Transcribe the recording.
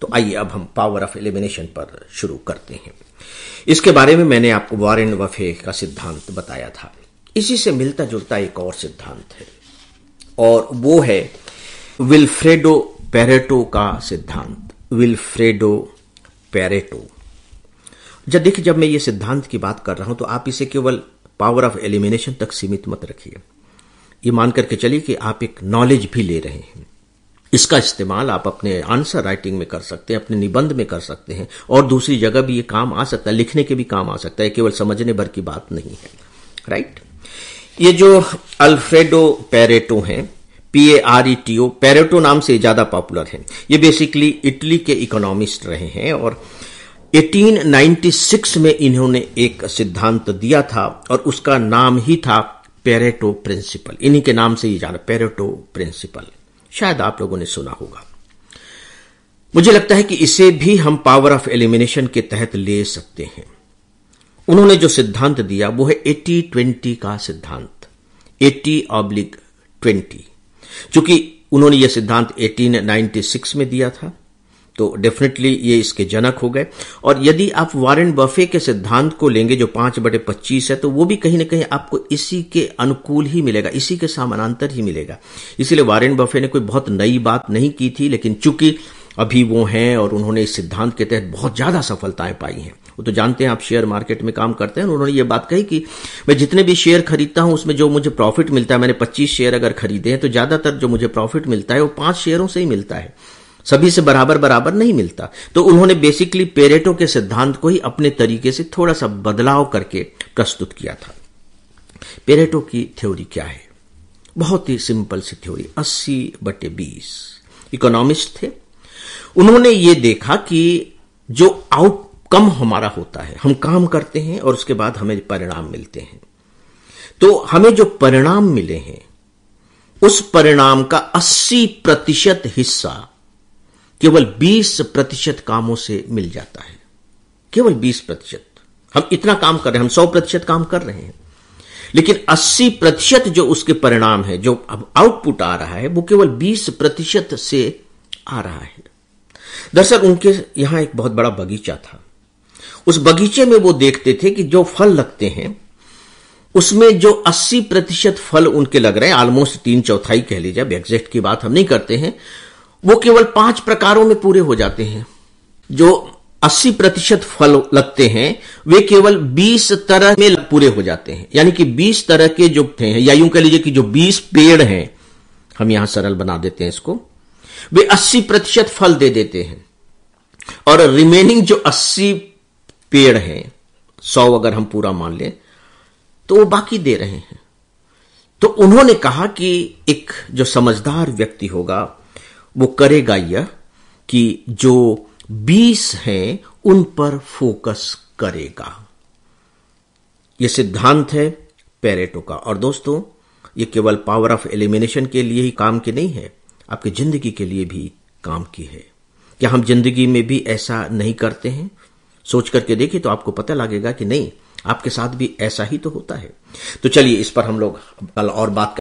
तो आइए अब हम पावर ऑफ एलिमिनेशन पर शुरू करते हैं इसके बारे में मैंने आपको वारेन वफे का सिद्धांत बताया था इसी से मिलता जुलता एक और सिद्धांत है और वो है विल्फ्रेडो पेरेटो का सिद्धांत विल्फ्रेडो पेरेटो जब देखिए जब मैं ये सिद्धांत की बात कर रहा हूं तो आप इसे केवल पावर ऑफ एलिमिनेशन तक सीमित मत रखिए ये मान करके चलिए कि आप एक नॉलेज भी ले रहे हैं इसका इस्तेमाल आप अपने आंसर राइटिंग में कर सकते हैं अपने निबंध में कर सकते हैं और दूसरी जगह भी ये काम आ सकता है लिखने के भी काम आ सकता है केवल समझने भर की बात नहीं है राइट ये जो अल्फ्रेडो पेरेटो हैं P A R E T O Pareto नाम से ज्यादा पॉपुलर हैं ये बेसिकली इटली के इकोनॉमिस्ट रहे हैं और 1896 में इन्होंने एक सिद्धांत दिया था और उसका नाम ही था पेरेटो प्रिंसिपल इन्हीं के नाम से ही जाना पेरेटो प्रिंसिपल शायद आप लोगों ने सुना होगा मुझे लगता है कि इसे भी हम पावर ऑफ एलिमिनेशन के तहत ले सकते हैं उन्होंने जो सिद्धांत दिया वो है एटी ट्वेंटी का सिद्धांत एटी ऑब्लिक ट्वेंटी चूंकि उन्होंने यह सिद्धांत 1896 में दिया था तो डेफिनेटली ये इसके जनक हो गए और यदि आप वारेन बफे के सिद्धांत को लेंगे जो पांच बटे पच्चीस है तो वो भी कहीं ना कहीं आपको इसी के अनुकूल ही मिलेगा इसी के समानांतर ही मिलेगा इसीलिए वारेन बफे ने कोई बहुत नई बात नहीं की थी लेकिन चूंकि अभी वो हैं और उन्होंने इस सिद्धांत के तहत बहुत ज्यादा सफलताएं पाई हैं वो तो जानते हैं आप शेयर मार्केट में काम करते हैं उन्होंने ये बात कही कि मैं जितने भी शेयर खरीदता हूं उसमें जो मुझे प्रॉफिट मिलता है मैंने 25 शेयर अगर खरीदे हैं तो ज्यादातर जो मुझे प्रॉफिट मिलता है वो पांच शेयरों से ही मिलता है सभी से बराबर बराबर नहीं मिलता तो उन्होंने बेसिकली पेरेटो के सिद्धांत को ही अपने तरीके से थोड़ा सा बदलाव करके प्रस्तुत किया था पेरेटो की थ्योरी क्या है बहुत ही सिंपल सी थ्योरी 80 बटे बीस इकोनॉमिस्ट थे उन्होंने ये देखा कि जो आउटकम हमारा होता है हम काम करते हैं और उसके बाद हमें परिणाम मिलते हैं तो हमें जो परिणाम मिले हैं उस परिणाम का 80 प्रतिशत हिस्सा केवल 20 प्रतिशत कामों से मिल जाता है केवल 20 प्रतिशत हम इतना काम कर रहे हैं हम 100 प्रतिशत काम कर रहे हैं लेकिन 80 प्रतिशत जो उसके परिणाम है जो अब आउटपुट आ रहा है वो केवल 20 प्रतिशत से आ रहा है दरअसल उनके यहां एक बहुत बड़ा बगीचा था उस बगीचे में वो देखते थे कि जो फल लगते हैं उसमें जो 80 प्रतिशत फल उनके लग रहे हैं ऑलमोस्ट तीन चौथाई कह लीजिए अब एग्जैक्ट की बात हम नहीं करते हैं वो केवल पांच प्रकारों में पूरे हो जाते हैं जो 80 प्रतिशत फल लगते हैं वे केवल 20 तरह में पूरे हो जाते हैं यानी कि 20 तरह के जो हैं या यूं कह लीजिए कि जो 20 पेड़ हैं हम यहां सरल बना देते हैं इसको वे 80 प्रतिशत फल दे देते हैं और रिमेनिंग जो 80 पेड़ हैं 100 अगर हम पूरा मान लें तो वो बाकी दे रहे हैं तो उन्होंने कहा कि एक जो समझदार व्यक्ति होगा वो करेगा यह कि जो बीस हैं उन पर फोकस करेगा यह सिद्धांत है पेरेटो का और दोस्तों ये केवल पावर ऑफ एलिमिनेशन के लिए ही काम की नहीं है आपकी जिंदगी के लिए भी काम की है क्या हम जिंदगी में भी ऐसा नहीं करते हैं सोच करके देखिए तो आपको पता लगेगा कि नहीं आपके साथ भी ऐसा ही तो होता है तो चलिए इस पर हम लोग कल और बात